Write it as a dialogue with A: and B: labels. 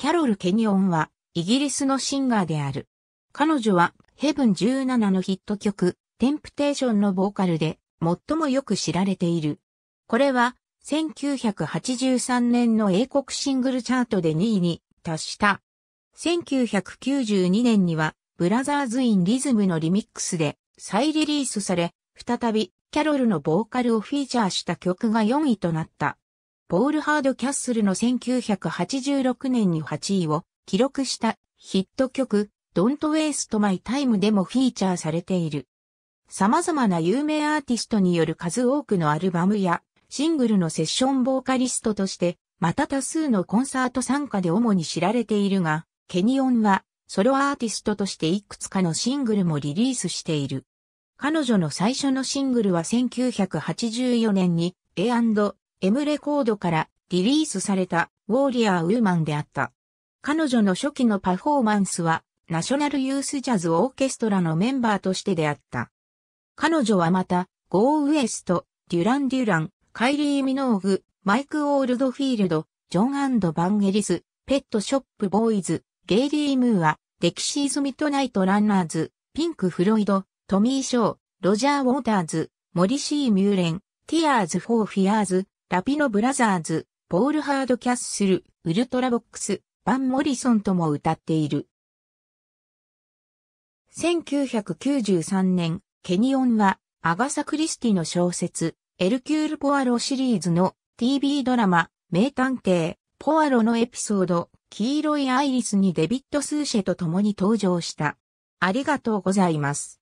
A: キャロル・ケニオンは、イギリスのシンガーである。彼女は、ヘブン17のヒット曲、テンプテーションのボーカルで、最もよく知られている。これは、1983年の英国シングルチャートで2位に達した。1992年には、ブラザーズ・イン・リズムのリミックスで再リリースされ、再び、キャロルのボーカルをフィーチャーした曲が4位となった。ポール・ハード・キャッスルの1986年に8位を記録したヒット曲 Don't Waste My Time でもフィーチャーされている。様々な有名アーティストによる数多くのアルバムやシングルのセッションボーカリストとして、また多数のコンサート参加で主に知られているが、ケニオンはソロアーティストとしていくつかのシングルもリリースしている。彼女の最初のシングルは1984年に A&M M レコードからリリースされたウォーリアー・ウーマンであった。彼女の初期のパフォーマンスはナショナルユースジャズオーケストラのメンバーとしてであった。彼女はまた、ゴー・ウエスト、デュラン・デュラン、カイリー・ミノーグ、マイク・オールドフィールド、ジョン・バンゲリス、ペット・ショップ・ボーイズ、ゲイリー・ムーア、デキシーズ・ミッドナイト・ランナーズ、ピンク・フロイド、トミー・ショー、ロジャー・ウォーターズ、モリシー・ミューレン、ティアーズ・フォー・フィアーズ、ラピノブラザーズ、ポールハードキャッスル、ウルトラボックス、バン・モリソンとも歌っている。1993年、ケニオンは、アガサ・クリスティの小説、エルキュール・ポアロシリーズの TV ドラマ、名探偵、ポアロのエピソード、黄色いアイリスにデビッド・スーシェと共に登場した。ありがとうございます。